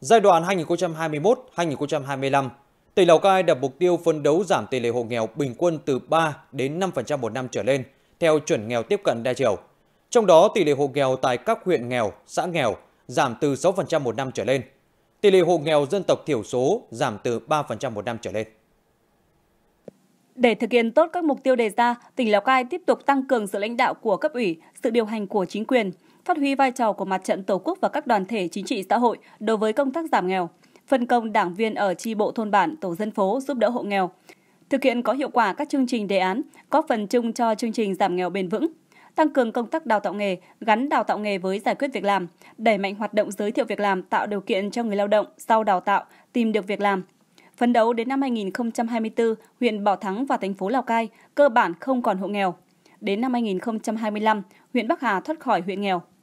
Giai đoạn 2021-2025, tỉnh Lào Cai đặt mục tiêu phân đấu giảm tỷ lệ hộ nghèo bình quân từ 3 đến 5% một năm trở lên theo chuẩn nghèo tiếp cận đa chiều. Trong đó, tỷ lệ hộ nghèo tại các huyện nghèo, xã nghèo giảm từ 6% một năm trở lên. Tỷ lệ hộ nghèo dân tộc thiểu số giảm từ 3% một năm trở lên. Để thực hiện tốt các mục tiêu đề ra, tỉnh Lào Cai tiếp tục tăng cường sự lãnh đạo của cấp ủy, sự điều hành của chính quyền – phát huy vai trò của mặt trận tổ quốc và các đoàn thể chính trị xã hội đối với công tác giảm nghèo, phân công đảng viên ở tri bộ thôn bản, tổ dân phố giúp đỡ hộ nghèo, thực hiện có hiệu quả các chương trình đề án, góp phần chung cho chương trình giảm nghèo bền vững, tăng cường công tác đào tạo nghề, gắn đào tạo nghề với giải quyết việc làm, đẩy mạnh hoạt động giới thiệu việc làm tạo điều kiện cho người lao động sau đào tạo tìm được việc làm. Phấn đấu đến năm 2024, huyện Bảo Thắng và thành phố Lào Cai cơ bản không còn hộ nghèo đến năm 2025, huyện Bắc Hà thoát khỏi huyện nghèo.